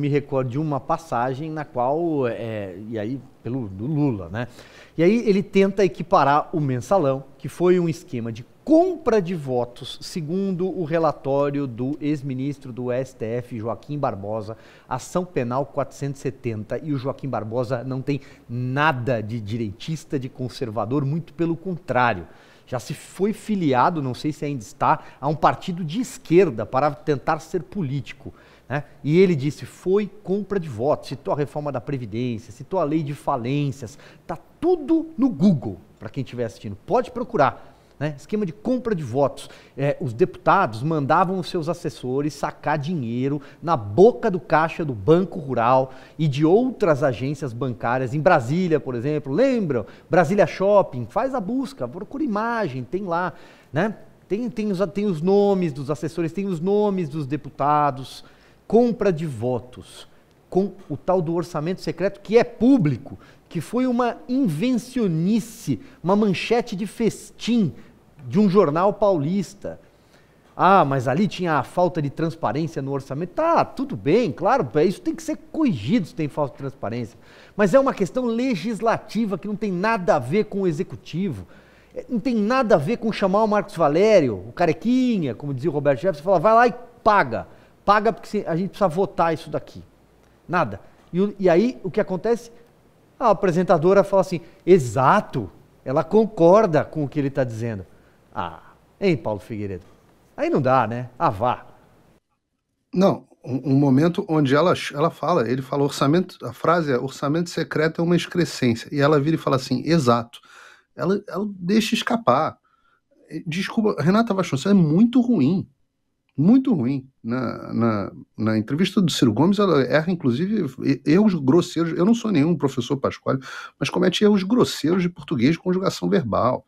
me recordo de uma passagem na qual, é, e aí, pelo do Lula, né? E aí ele tenta equiparar o mensalão, que foi um esquema de compra de votos, segundo o relatório do ex-ministro do STF, Joaquim Barbosa, ação penal 470. E o Joaquim Barbosa não tem nada de direitista, de conservador, muito pelo contrário já se foi filiado, não sei se ainda está, a um partido de esquerda para tentar ser político. Né? e ele disse: foi compra de votos, citou a reforma da Previdência, citou a lei de falências, está tudo no Google, para quem estiver assistindo, pode procurar. Né? Esquema de compra de votos. É, os deputados mandavam os seus assessores sacar dinheiro na boca do caixa do Banco Rural e de outras agências bancárias, em Brasília, por exemplo. Lembram? Brasília Shopping, faz a busca, procura imagem, tem lá. Né? Tem, tem, os, tem os nomes dos assessores, tem os nomes dos deputados compra de votos com o tal do orçamento secreto, que é público, que foi uma invencionice, uma manchete de festim de um jornal paulista. Ah, mas ali tinha a falta de transparência no orçamento. Tá, tudo bem, claro, é isso tem que ser corrigido se tem falta de transparência. Mas é uma questão legislativa que não tem nada a ver com o executivo. É, não tem nada a ver com chamar o Marcos Valério, o carequinha, como dizia o Roberto Jefferson, falar, vai lá e paga paga porque a gente precisa votar isso daqui. Nada. E, e aí o que acontece? A apresentadora fala assim: exato, ela concorda com o que ele está dizendo. Ah, hein, Paulo Figueiredo? Aí não dá, né? Ah, vá. Não, um, um, momento onde ela, ela fala, ele fala orçamento, a frase é orçamento secreto é uma excrescência. E ela vira e fala assim, exato. Ela, ela deixa escapar. Desculpa, Renata Vasconcelos é muito ruim muito ruim. Na, na, na, entrevista do Ciro Gomes, ela erra, inclusive, erros grosseiros. Eu não sou nenhum professor Pascoal, mas comete erros grosseiros de português de conjugação verbal.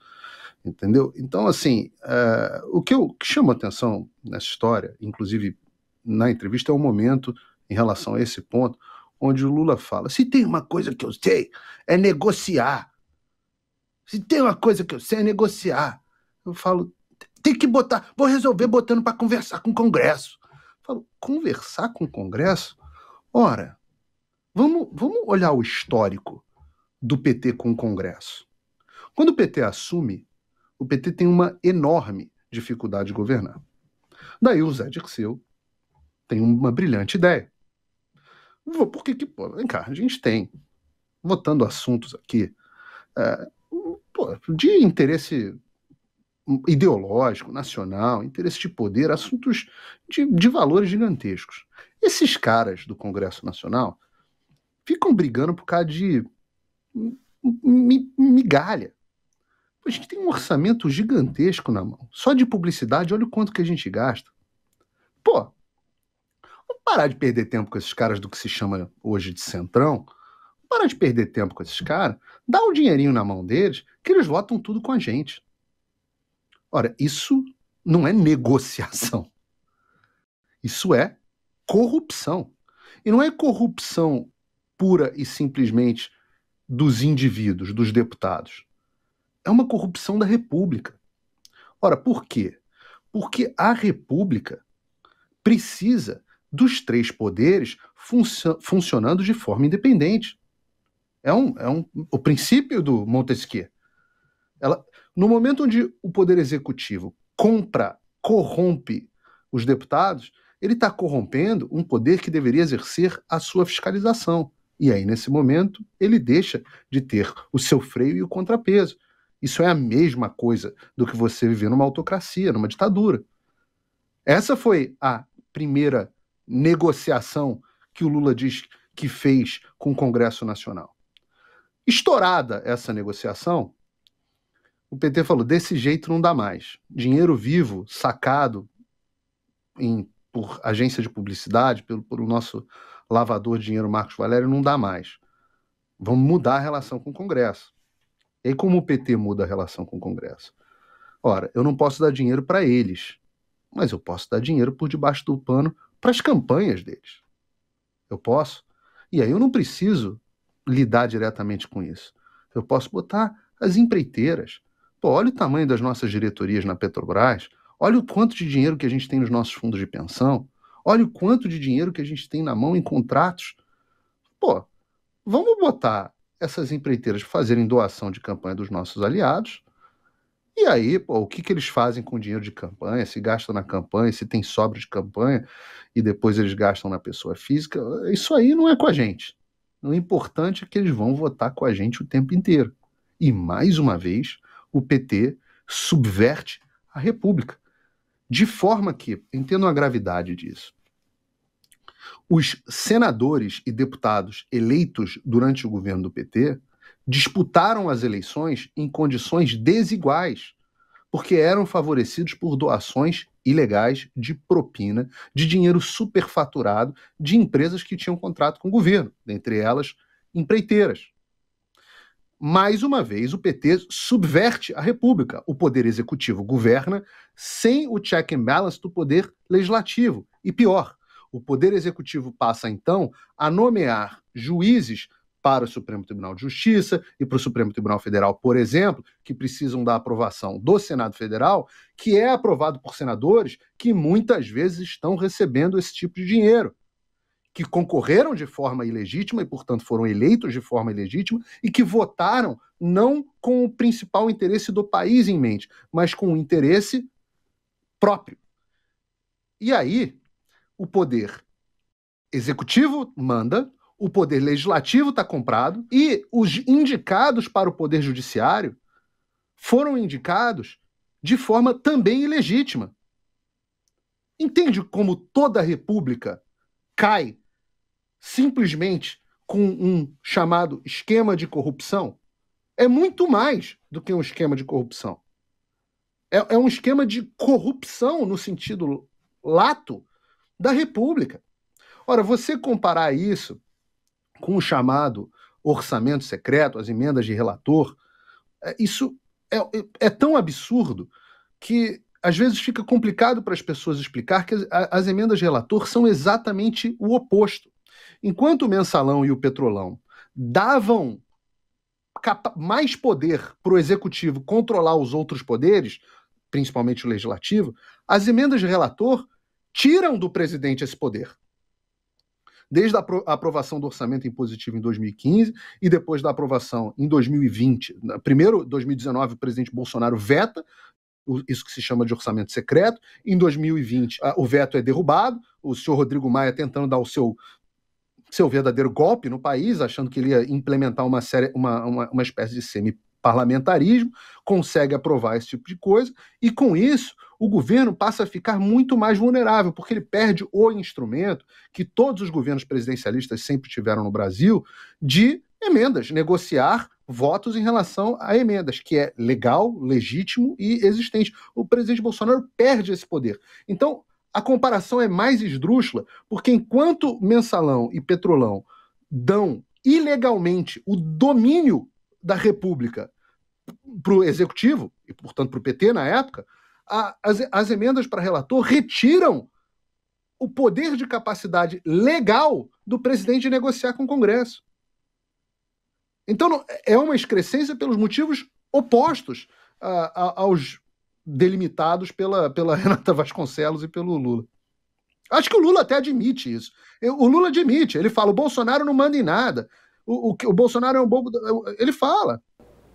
Entendeu? Então, assim, uh, o que, eu, que chama atenção nessa história, inclusive na entrevista, é o um momento em relação a esse ponto, onde o Lula fala: se tem uma coisa que eu sei, é negociar. Se tem uma coisa que eu sei, é negociar. Eu falo, tem que botar. Vou resolver botando para conversar com o Congresso. falo, conversar com o Congresso? Ora, vamos, vamos olhar o histórico do PT com o Congresso. Quando o PT assume, o PT tem uma enorme dificuldade de governar. Daí o Zé Dirceu tem uma brilhante ideia. Por que que, pô, vem cá, a gente tem, votando assuntos aqui, é, pô, de interesse ideológico, nacional, interesse de poder, assuntos de, de valores gigantescos. Esses caras do Congresso Nacional ficam brigando por causa de migalha. A gente tem um orçamento gigantesco na mão. Só de publicidade, olha o quanto que a gente gasta. Pô, vamos parar de perder tempo com esses caras do que se chama hoje de centrão. Vamos parar de perder tempo com esses caras. Dá um dinheirinho na mão deles, que eles votam tudo com a gente. Ora, isso não é negociação. Isso é corrupção. E não é corrupção pura e simplesmente dos indivíduos, dos deputados. É uma corrupção da República. Ora, por quê? Porque a República precisa dos três poderes funcio funcionando de forma independente. É, um, é um, o princípio do Montesquieu. Ela, no momento onde o Poder Executivo compra, corrompe os deputados, ele está corrompendo um poder que deveria exercer a sua fiscalização. E aí, nesse momento, ele deixa de ter o seu freio e o contrapeso. Isso é a mesma coisa do que você viver numa autocracia, numa ditadura. Essa foi a primeira negociação que o Lula diz que fez com o Congresso Nacional. Estourada essa negociação, o PT falou: desse jeito não dá mais. Dinheiro vivo, sacado em, por agência de publicidade, pelo, por o nosso lavador de dinheiro Marcos Valério, não dá mais. Vamos mudar a relação com o Congresso. E como o PT muda a relação com o Congresso? Ora, eu não posso dar dinheiro para eles, mas eu posso dar dinheiro por debaixo do pano para as campanhas deles. Eu posso. E aí eu não preciso lidar diretamente com isso. Eu posso botar as empreiteiras, Pô, olha o tamanho das nossas diretorias na Petrobras, olha o quanto de dinheiro que a gente tem nos nossos fundos de pensão, olha o quanto de dinheiro que a gente tem na mão em contratos. Pô, vamos botar essas empreiteiras fazerem doação de campanha dos nossos aliados. E aí, pô, o que, que eles fazem com o dinheiro de campanha? Se gastam na campanha, se tem sobra de campanha e depois eles gastam na pessoa física. Isso aí não é com a gente. O importante é que eles vão votar com a gente o tempo inteiro. E mais uma vez, o PT subverte a República. De forma que, entendam a gravidade disso, os senadores e deputados eleitos durante o governo do PT disputaram as eleições em condições desiguais, porque eram favorecidos por doações ilegais de propina, de dinheiro superfaturado de empresas que tinham contrato com o governo, dentre elas empreiteiras mais uma vez, o PT subverte a República. O Poder Executivo governa sem o check and balance do Poder Legislativo. E pior, o Poder Executivo passa, então, a nomear juízes para o Supremo Tribunal de Justiça e para o Supremo Tribunal Federal, por exemplo, que precisam da aprovação do Senado Federal, que é aprovado por senadores que muitas vezes estão recebendo esse tipo de dinheiro que concorreram de forma ilegítima e, portanto, foram eleitos de forma ilegítima e que votaram não com o principal interesse do país em mente, mas com o interesse próprio. E aí, o poder executivo manda, o poder legislativo está comprado e os indicados para o poder judiciário foram indicados de forma também ilegítima. Entende como toda a república cai simplesmente com um chamado esquema de corrupção é muito mais do que um esquema de corrupção. É, é um esquema de corrupção no sentido lato da República. Ora, você comparar isso com o chamado orçamento secreto, as emendas de relator, é, isso é, é tão absurdo que às vezes fica complicado para as pessoas explicar que as, as emendas de relator são exatamente o oposto. Enquanto o mensalão e o petrolão davam mais poder para o executivo controlar os outros poderes, principalmente o legislativo, as emendas de relator tiram do presidente esse poder. Desde a aprovação do orçamento impositivo em 2015 e depois da aprovação em 2020. Primeiro, 2019, o presidente Bolsonaro veta isso que se chama de orçamento secreto. Em 2020, o veto é derrubado, o senhor Rodrigo Maia tentando dar o seu seu verdadeiro golpe no país, achando que ele ia implementar uma, série, uma, uma, uma espécie de semi-parlamentarismo, consegue aprovar esse tipo de coisa, e com isso o governo passa a ficar muito mais vulnerável, porque ele perde o instrumento que todos os governos presidencialistas sempre tiveram no Brasil de emendas, negociar votos em relação a emendas, que é legal, legítimo e existente. O presidente Bolsonaro perde esse poder. Então, a comparação é mais esdrúxula, porque enquanto Mensalão e Petrolão dão ilegalmente o domínio da República para o Executivo, e portanto para o PT na época, a, as, as emendas para relator retiram o poder de capacidade legal do presidente de negociar com o Congresso. Então é uma excrescência pelos motivos opostos aos delimitados pela, pela Renata Vasconcelos e pelo Lula. Acho que o Lula até admite isso. O Lula admite, ele fala: o Bolsonaro não manda em nada. O, o, o Bolsonaro é um bobo. Ele fala.